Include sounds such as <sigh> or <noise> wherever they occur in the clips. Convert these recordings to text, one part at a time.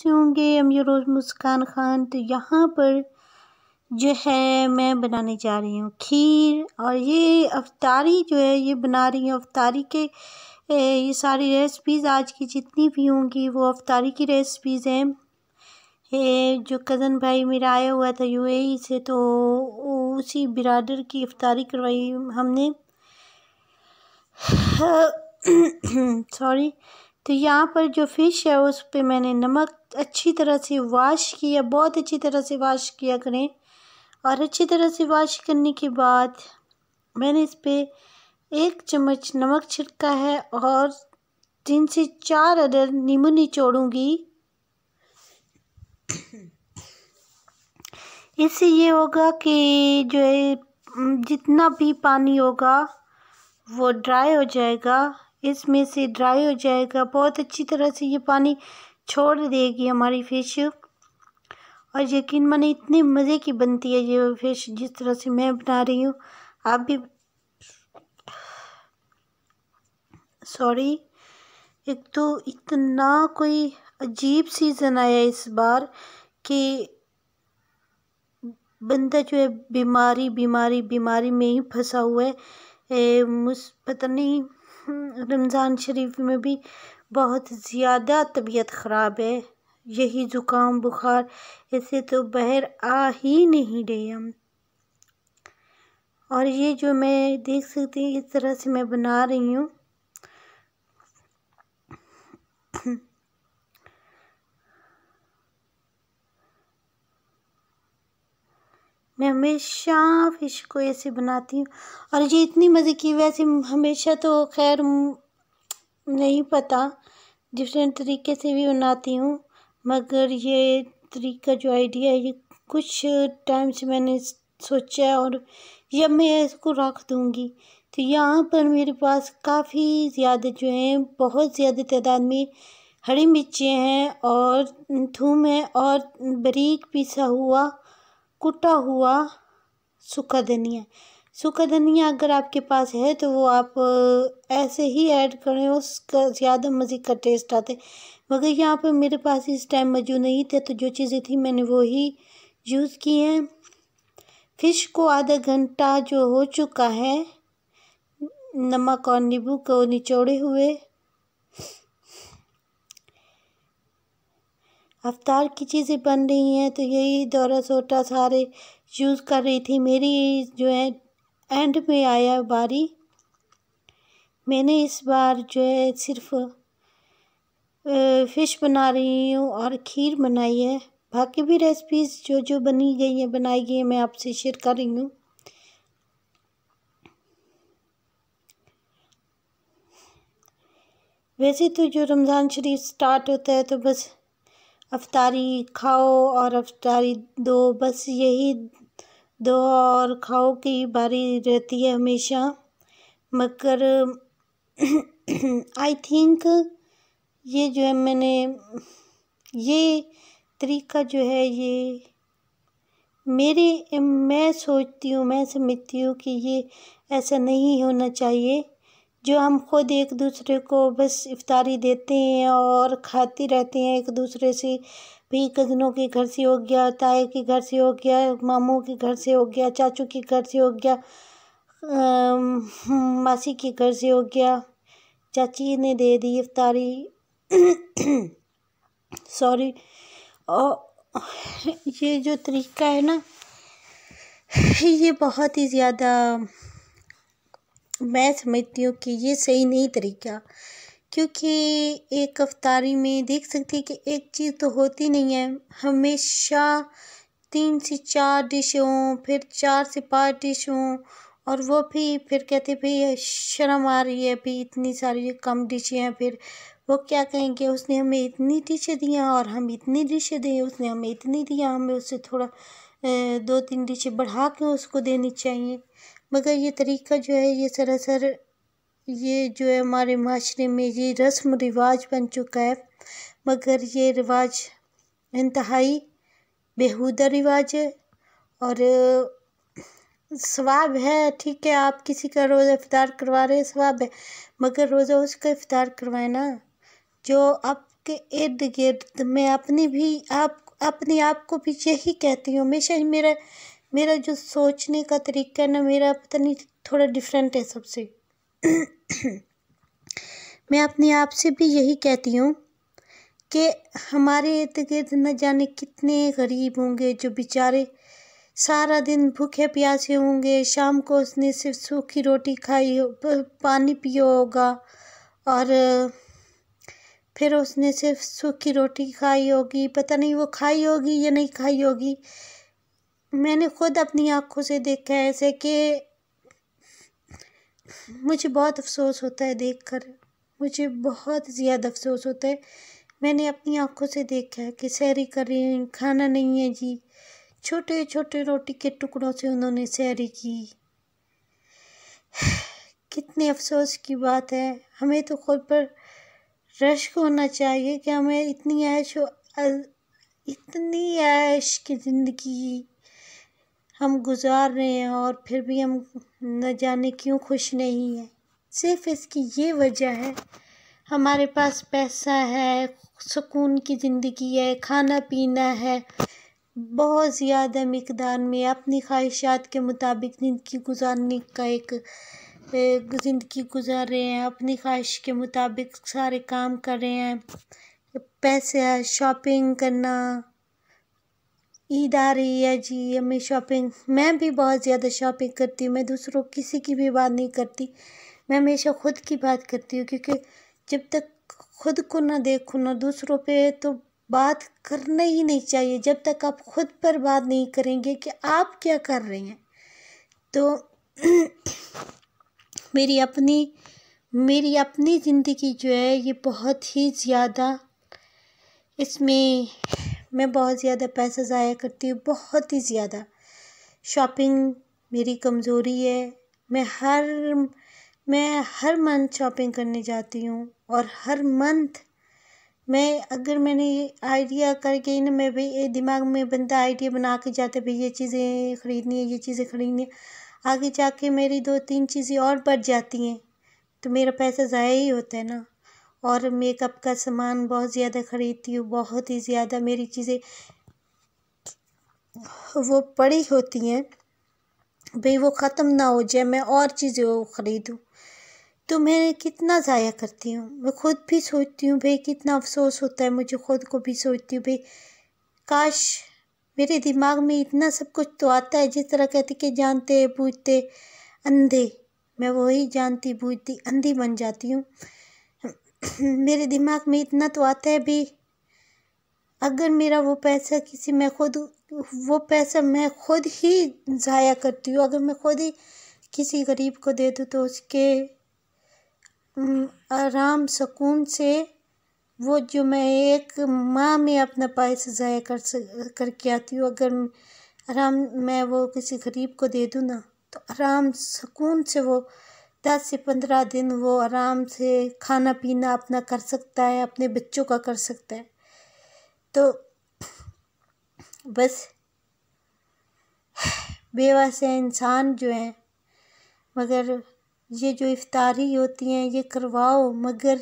से होंगे अमीरोज मुस्कान खान तो यहाँ पर जो है मैं बनाने जा रही हूँ खीर और ये अफतारी जो है ये बना रही हूँ अवतारी के ये सारी रेसिपीज़ आज की जितनी भी होंगी वो अफतारी की रेसिपीज़ हैं ये जो कज़न भाई मेरा आया हुआ था यूएई e से तो उसी बिरादर की अफतारी करवाई हमने सॉरी <clears throat> तो यहाँ पर जो फ़िश है उस पर मैंने नमक अच्छी तरह से वाश किया बहुत अच्छी तरह से वाश किया करें और अच्छी तरह से वाश करने के बाद मैंने इस पर एक चम्मच नमक छिड़का है और तीन से चार अदर नींबू निचोड़ूँगी इससे ये होगा कि जो है जितना भी पानी होगा वो ड्राई हो जाएगा इसमें से ड्राई हो जाएगा बहुत अच्छी तरह से ये पानी छोड़ देगी हमारी फिश और यकीन माने इतने मज़े की बनती है ये फिश जिस तरह से मैं बना रही हूँ आप भी सॉरी एक तो इतना कोई अजीब सीज़न आया इस बार कि बंदा जो है बीमारी बीमारी बीमारी में ही फंसा हुआ है मुझ पता नहीं रमज़ान शरीफ में भी बहुत ज़्यादा तबीयत ख़राब है यही ज़ुकाम बुखार ऐसे तो बहर आ ही नहीं रहे हम और ये जो मैं देख सकती हूँ इस तरह से मैं बना रही हूँ मैं हमेशा फिश को ऐसे बनाती हूँ और ये इतनी मज़े की वैसे हमेशा तो खैर नहीं पता डिफरेंट तरीके से भी बनाती हूँ मगर ये तरीका जो आइडिया है ये कुछ टाइम से मैंने सोचा और जब मैं इसको रख दूँगी तो यहाँ पर मेरे पास काफ़ी ज़्यादा जो हैं बहुत ज़्यादा तादाद में हरी मिर्चें हैं और थूम है और बारीक पिसा हुआ कुटा हुआ सूखा धनिया सूखा धनिया अगर आपके पास है तो वो आप ऐसे ही ऐड करें उसका ज़्यादा मज़े का टेस्ट आते मगर यहाँ पर मेरे पास इस टाइम मौजूद नहीं थे तो जो चीज़ें थी मैंने वो ही यूज़ की हैं फ़िश को आधा घंटा जो हो चुका है नमक और नींबू को निचोड़े हुए अवतार की चीज़ें बन रही हैं तो यही दौरा सोटा सारे यूज़ कर रही थी मेरी जो है एंड में आया बारी मैंने इस बार जो है सिर्फ फ़िश बना रही हूँ और खीर बनाई है बाकी भी रेसिपीज़ जो जो बनी गई हैं बनाई गई हैं मैं आपसे शेयर कर रही हूँ वैसे तो जो रमज़ान शरीफ स्टार्ट होता है तो बस अफतारी खाओ और अफतारी दो बस यही दो और खाओ की बारी रहती है हमेशा मगर आई थिंक ये जो है मैंने ये तरीका जो है ये मेरे मैं सोचती हूँ मैं समझती हूँ कि ये ऐसा नहीं होना चाहिए जो हम ख़ुद एक दूसरे को बस इफ्तारी देते हैं और खाते रहते हैं एक दूसरे से भी कज़नों के घर से हो गया ताए के घर से हो गया मामों के घर से हो गया चाचू के घर से हो गया मासी के घर से हो गया चाची ने दे दी इफ्तारी <coughs> सॉरी और ये जो तरीका है ना ये बहुत ही ज़्यादा मैं समझती हूँ कि ये सही नहीं तरीका क्योंकि एक अफ्तारी में देख सकती कि एक चीज़ तो होती नहीं है हमेशा तीन से चार डिश हों फिर चार से पाँच डिश हों और वो भी फिर कहते भाई शर्म आ रही है भी इतनी सारी कम डिशें हैं फिर वो क्या कहेंगे उसने हमें इतनी डिशें दी और हम इतनी डिशें दें उसने हमें इतनी दिया हमें उससे थोड़ा दो तीन डिशें बढ़ा के उसको देनी चाहिए मगर ये तरीका जो है ये सरासर ये जो है हमारे माशरे में ये रस्म रिवाज बन चुका है मगर ये रिवाज इंतहाई बेहूदा रिवाज है और स्वाब है ठीक है आप किसी का रोज़ा इफ़ार करवा रहे हैं स्वाब है मगर रोज़ा उसका इफ़ार करवाए ना जो आपके इर्द गिर्द मैं अपनी भी आप अपने आप को भी यही कहती हूँ हमेशा ही मेरा मेरा जो सोचने का तरीका है ना मेरा पता नहीं थोड़ा डिफरेंट है सबसे मैं अपने आप से भी यही कहती हूँ कि हमारे इर्द गिर्द न जाने कितने गरीब होंगे जो बेचारे सारा दिन भूखे प्यासे होंगे शाम को उसने सिर्फ सूखी रोटी खाई हो पानी पियो होगा और फिर उसने सिर्फ सूखी रोटी खाई होगी पता नहीं वो खाई होगी या नहीं खाई होगी मैंने खुद अपनी आँखों से देखा है ऐसे कि मुझे बहुत अफसोस होता है देखकर मुझे बहुत ज़्यादा अफसोस होता है मैंने अपनी आँखों से देखा है कि सैरी कर रहे हैं खाना नहीं है जी छोटे छोटे रोटी के टुकड़ों से उन्होंने सैरी की कितने अफसोस की बात है हमें तो खुद पर रश्क होना चाहिए कि हमें इतनी ऐश इतनी ऐश की ज़िंदगी हम गुजार रहे हैं और फिर भी हम न जाने क्यों खुश नहीं हैं सिर्फ इसकी ये वजह है हमारे पास पैसा है सुकून की ज़िंदगी है खाना पीना है बहुत ज़्यादा मकदार में अपनी ख्वाहिशात के मुताबिक ज़िंदगी गुजारने का एक ज़िंदगी गुजार रहे हैं अपनी ख्वाहिश के मुताबिक सारे काम कर रहे हैं पैसे शॉपिंग करना ईद आ रही है जी मैं शॉपिंग मैं भी बहुत ज़्यादा शॉपिंग करती हूँ मैं दूसरों किसी की भी बात नहीं करती मैं हमेशा खुद की बात करती हूँ क्योंकि जब तक खुद को ना देखूँ ना दूसरों पे तो बात करना ही नहीं चाहिए जब तक आप खुद पर बात नहीं करेंगे कि आप क्या कर रहे हैं तो <clears throat> मेरी अपनी मेरी अपनी ज़िंदगी जो है ये बहुत ही ज़्यादा इसमें मैं बहुत ज़्यादा पैसा ज़ाया करती हूँ बहुत ही ज़्यादा शॉपिंग मेरी कमज़ोरी है मैं हर मैं हर मंथ शॉपिंग करने जाती हूँ और हर मंथ मैं अगर मैंने आइडिया करके गई ना मैं भी दिमाग में बंदा आइडिया बना के जाता भाई ये चीज़ें ख़रीदनी है ये चीज़ें ख़रीदनी है आगे जाके मेरी दो तीन चीज़ें और बढ़ जाती हैं तो मेरा पैसा ज़ाया ही होता है ना और मेकअप का सामान बहुत ज़्यादा ख़रीदती हूँ बहुत ही ज़्यादा मेरी चीज़ें वो पड़ी होती हैं भाई वो ख़त्म ना हो जाए मैं और चीज़ें वो ख़रीदूँ तो मैं कितना ज़ाया करती हूँ मैं खुद भी सोचती हूँ भाई कितना अफसोस होता है मुझे खुद को भी सोचती हूँ भाई काश मेरे दिमाग में इतना सब कुछ तो आता है जिस तरह कहते कि जानते बूझते अंधे मैं वही जानती बूझती अंधी बन जाती हूँ मेरे दिमाग में इतना तो आता है भी अगर मेरा वो पैसा किसी मैं खुद वो पैसा मैं खुद ही ज़ाया करती हूँ अगर मैं खुद ही किसी गरीब को दे दूँ तो उसके आराम सुकून से वो जो मैं एक माह में अपना पैसा ज़ाया कर करके आती हूँ अगर आराम मैं वो किसी गरीब को दे दूँ ना तो आराम सुकून से वो दस से पंद्रह दिन वो आराम से खाना पीना अपना कर सकता है अपने बच्चों का कर सकता है तो बस बेवा से इंसान जो हैं मगर ये जो इफ्तारी होती हैं ये करवाओ मगर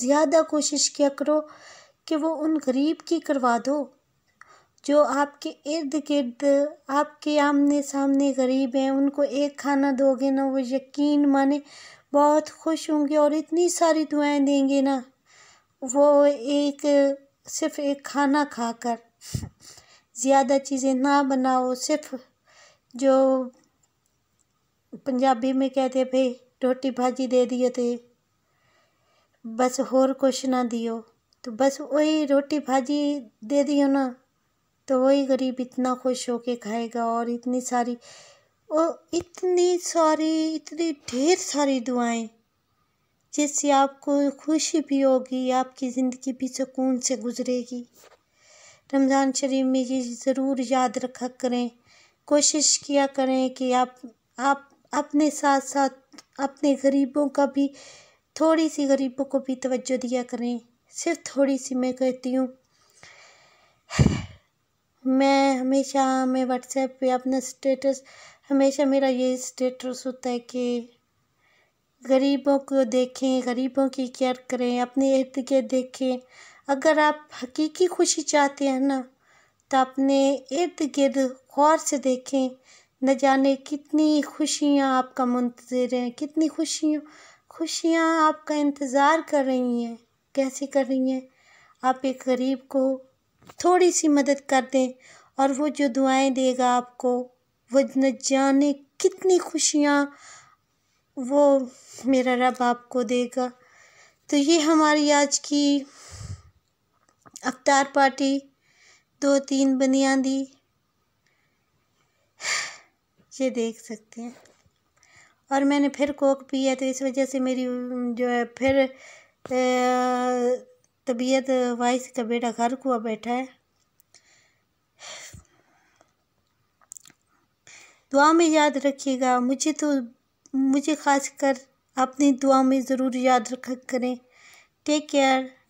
ज़्यादा कोशिश किया करो कि वो उन गरीब की करवा दो जो आपके इर्द गिर्द आपके आमने सामने गरीब हैं उनको एक खाना दोगे ना वो यकीन माने बहुत खुश होंगे और इतनी सारी दुआएं देंगे ना वो एक सिर्फ एक खाना खाकर ज़्यादा चीज़ें ना बनाओ सिर्फ जो पंजाबी में कहते भाई रोटी भाजी दे दिए थे तो बस होर कुछ ना दियो तो बस वही रोटी भाजी दे दियो ना तो वही गरीब इतना खुश होके खाएगा और इतनी सारी और इतनी सारी इतनी ढेर सारी दुआएं जिससे आपको खुशी भी होगी आपकी ज़िंदगी भी सुकून से गुजरेगी रमज़ान शरीफ में ये ज़रूर याद रखा करें कोशिश किया करें कि आप आप अपने साथ साथ अपने गरीबों का भी थोड़ी सी गरीबों को भी तवज्जो दिया करें सिर्फ थोड़ी सी मैं कहती हूँ मैं हमेशा मैं व्हाट्सएप पे अपना स्टेटस हमेशा मेरा ये स्टेटस होता है कि गरीबों को देखें गरीबों की केयर करें अपने इर्द गिर्द देखें अगर आप हकीकी खुशी चाहते हैं ना तो अपने इर्द गिर्द गौर से देखें न जाने कितनी खुशियाँ आपका मुंतज़र हैं कितनी खुशियों खुशियाँ आपका इंतज़ार कर रही हैं कैसे कर रही हैं आप एक गरीब को थोड़ी सी मदद कर दें और वो जो दुआएं देगा आपको वो न जाने कितनी खुशियाँ वो मेरा रब आपको देगा तो ये हमारी आज की अवतार पार्टी दो तीन बनिया दी ये देख सकते हैं और मैंने फिर कोक पी है तो इस वजह से मेरी जो है फिर तबीयत वाइस का बेटा घर को बैठा है दुआ में याद रखिएगा मुझे तो मुझे खासकर अपनी दुआ में ज़रूर याद रखा करें टेक केयर